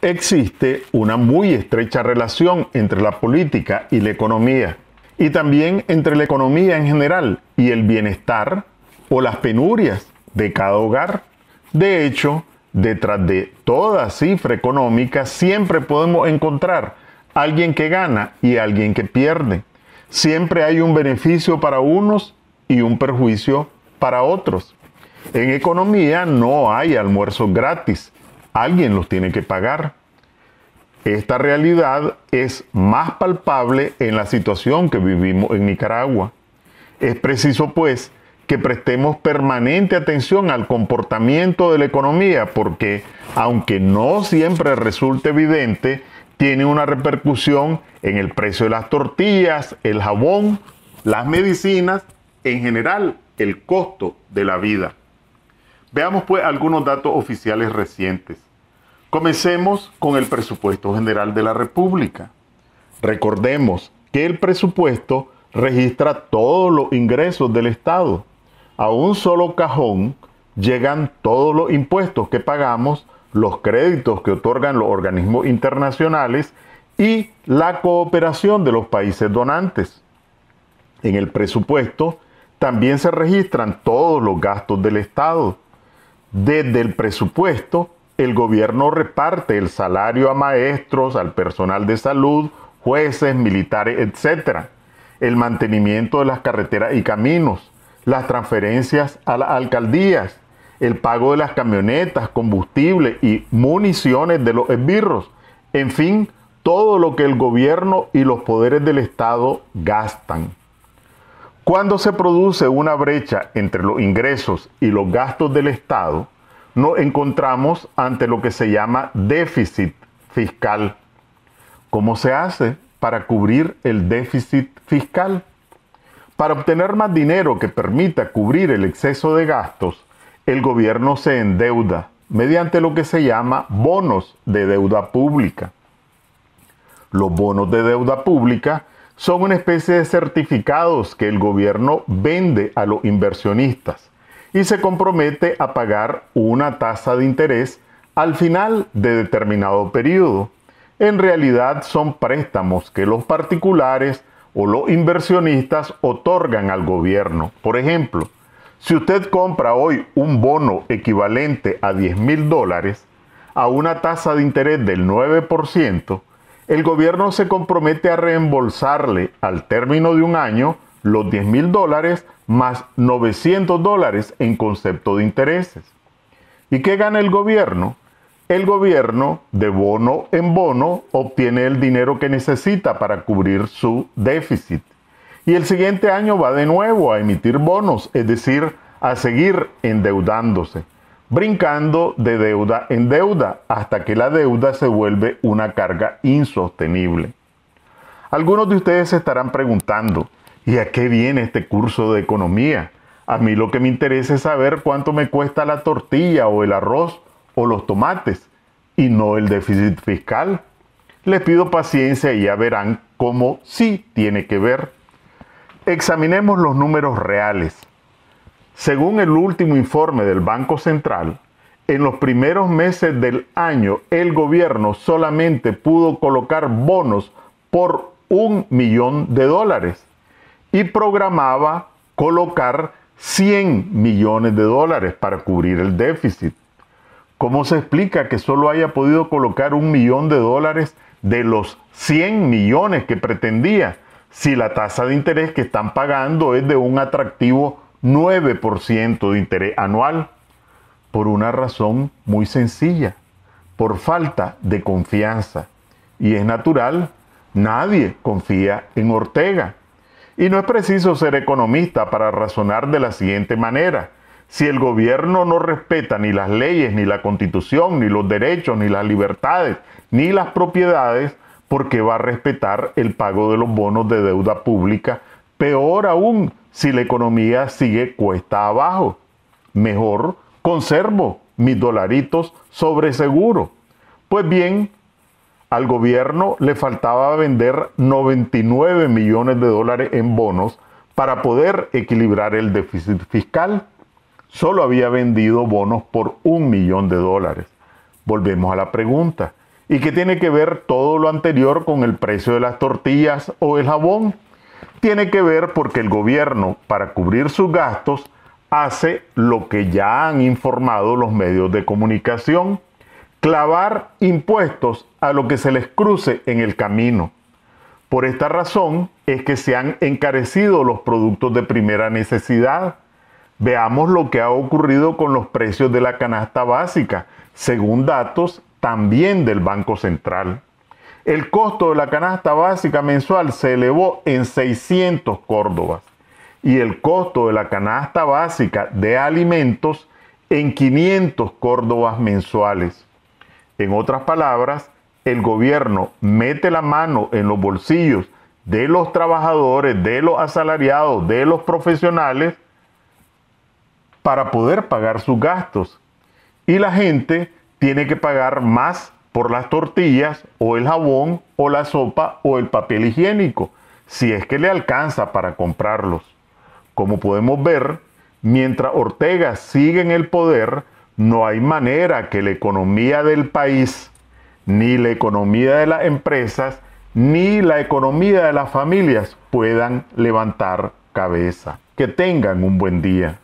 Existe una muy estrecha relación entre la política y la economía, y también entre la economía en general y el bienestar o las penurias de cada hogar. De hecho, detrás de toda cifra económica siempre podemos encontrar alguien que gana y alguien que pierde. Siempre hay un beneficio para unos y un perjuicio para otros. En economía no hay almuerzos gratis alguien los tiene que pagar. Esta realidad es más palpable en la situación que vivimos en Nicaragua. Es preciso, pues, que prestemos permanente atención al comportamiento de la economía porque, aunque no siempre resulte evidente, tiene una repercusión en el precio de las tortillas, el jabón, las medicinas, en general el costo de la vida. Veamos pues algunos datos oficiales recientes. Comencemos con el presupuesto general de la República. Recordemos que el presupuesto registra todos los ingresos del Estado. A un solo cajón llegan todos los impuestos que pagamos, los créditos que otorgan los organismos internacionales y la cooperación de los países donantes. En el presupuesto también se registran todos los gastos del Estado. Desde el presupuesto el gobierno reparte el salario a maestros, al personal de salud, jueces, militares, etc. El mantenimiento de las carreteras y caminos, las transferencias a las alcaldías, el pago de las camionetas, combustible y municiones de los esbirros, en fin, todo lo que el gobierno y los poderes del Estado gastan. Cuando se produce una brecha entre los ingresos y los gastos del Estado, nos encontramos ante lo que se llama déficit fiscal. ¿Cómo se hace para cubrir el déficit fiscal? Para obtener más dinero que permita cubrir el exceso de gastos, el gobierno se endeuda mediante lo que se llama bonos de deuda pública. Los bonos de deuda pública son una especie de certificados que el gobierno vende a los inversionistas y se compromete a pagar una tasa de interés al final de determinado periodo. En realidad son préstamos que los particulares o los inversionistas otorgan al gobierno. Por ejemplo, si usted compra hoy un bono equivalente a 10 mil dólares a una tasa de interés del 9%, el gobierno se compromete a reembolsarle al término de un año los 10 mil dólares más 900 dólares en concepto de intereses. ¿Y qué gana el gobierno? El gobierno, de bono en bono, obtiene el dinero que necesita para cubrir su déficit. Y el siguiente año va de nuevo a emitir bonos, es decir, a seguir endeudándose, brincando de deuda en deuda hasta que la deuda se vuelve una carga insostenible. Algunos de ustedes se estarán preguntando, ¿Y a qué viene este curso de economía? A mí lo que me interesa es saber cuánto me cuesta la tortilla o el arroz o los tomates y no el déficit fiscal. Les pido paciencia y ya verán cómo sí tiene que ver. Examinemos los números reales. Según el último informe del Banco Central, en los primeros meses del año el gobierno solamente pudo colocar bonos por un millón de dólares y programaba colocar 100 millones de dólares para cubrir el déficit. ¿Cómo se explica que solo haya podido colocar un millón de dólares de los 100 millones que pretendía si la tasa de interés que están pagando es de un atractivo 9% de interés anual? Por una razón muy sencilla, por falta de confianza. Y es natural, nadie confía en Ortega. Y no es preciso ser economista para razonar de la siguiente manera. Si el gobierno no respeta ni las leyes, ni la constitución, ni los derechos, ni las libertades, ni las propiedades, ¿por qué va a respetar el pago de los bonos de deuda pública? Peor aún si la economía sigue cuesta abajo. Mejor conservo mis dolaritos sobre seguro. Pues bien, al gobierno le faltaba vender 99 millones de dólares en bonos para poder equilibrar el déficit fiscal. Solo había vendido bonos por un millón de dólares. Volvemos a la pregunta. ¿Y qué tiene que ver todo lo anterior con el precio de las tortillas o el jabón? Tiene que ver porque el gobierno, para cubrir sus gastos, hace lo que ya han informado los medios de comunicación, clavar impuestos a lo que se les cruce en el camino. Por esta razón es que se han encarecido los productos de primera necesidad. Veamos lo que ha ocurrido con los precios de la canasta básica, según datos también del Banco Central. El costo de la canasta básica mensual se elevó en 600 córdobas y el costo de la canasta básica de alimentos en 500 córdobas mensuales. En otras palabras, el gobierno mete la mano en los bolsillos de los trabajadores, de los asalariados, de los profesionales, para poder pagar sus gastos. Y la gente tiene que pagar más por las tortillas o el jabón o la sopa o el papel higiénico, si es que le alcanza para comprarlos. Como podemos ver, mientras Ortega sigue en el poder, no hay manera que la economía del país, ni la economía de las empresas, ni la economía de las familias puedan levantar cabeza. Que tengan un buen día.